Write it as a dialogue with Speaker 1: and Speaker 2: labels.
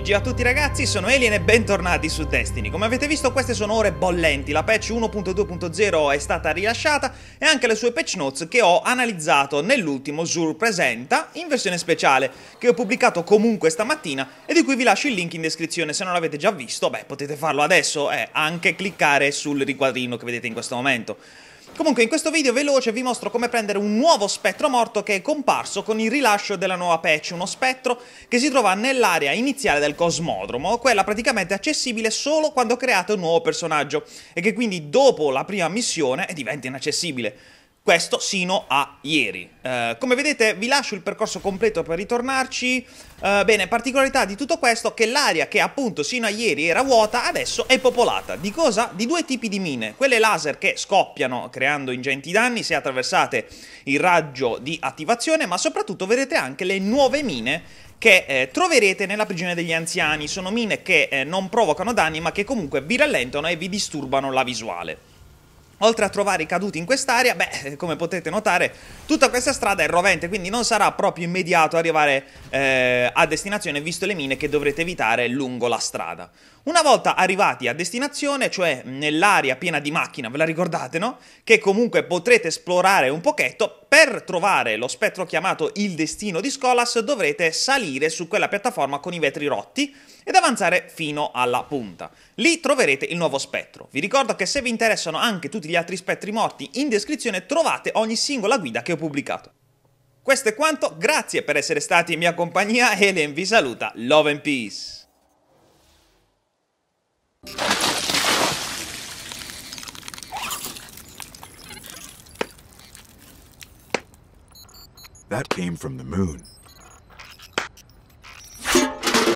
Speaker 1: GG a tutti ragazzi, sono Alien e bentornati su Destiny. Come avete visto queste sono ore bollenti, la patch 1.2.0 è stata rilasciata e anche le sue patch notes che ho analizzato nell'ultimo Zur Presenta in versione speciale che ho pubblicato comunque stamattina e di cui vi lascio il link in descrizione se non l'avete già visto, beh potete farlo adesso e eh, anche cliccare sul riquadrino che vedete in questo momento. Comunque in questo video veloce vi mostro come prendere un nuovo spettro morto che è comparso con il rilascio della nuova patch, uno spettro che si trova nell'area iniziale del cosmodromo, quella praticamente accessibile solo quando create un nuovo personaggio e che quindi dopo la prima missione diventa inaccessibile. Questo sino a ieri. Eh, come vedete vi lascio il percorso completo per ritornarci. Eh, bene, particolarità di tutto questo che l'area che appunto sino a ieri era vuota adesso è popolata. Di cosa? Di due tipi di mine. Quelle laser che scoppiano creando ingenti danni se attraversate il raggio di attivazione, ma soprattutto vedete anche le nuove mine che eh, troverete nella prigione degli anziani. Sono mine che eh, non provocano danni ma che comunque vi rallentano e vi disturbano la visuale. Oltre a trovare i caduti in quest'area, beh, eh, come potete notare, tutta questa strada è rovente, quindi non sarà proprio immediato arrivare eh, a destinazione, visto le mine che dovrete evitare lungo la strada. Una volta arrivati a destinazione, cioè nell'area piena di macchina, ve la ricordate, no? Che comunque potrete esplorare un pochetto, per trovare lo spettro chiamato Il Destino di Scolas dovrete salire su quella piattaforma con i vetri rotti ed avanzare fino alla punta. Lì troverete il nuovo spettro. Vi ricordo che se vi interessano anche tutti gli altri spettri morti, in descrizione trovate ogni singola guida che ho pubblicato. Questo è quanto, grazie per essere stati in mia compagnia, Helen vi saluta, love and peace! That came from the moon.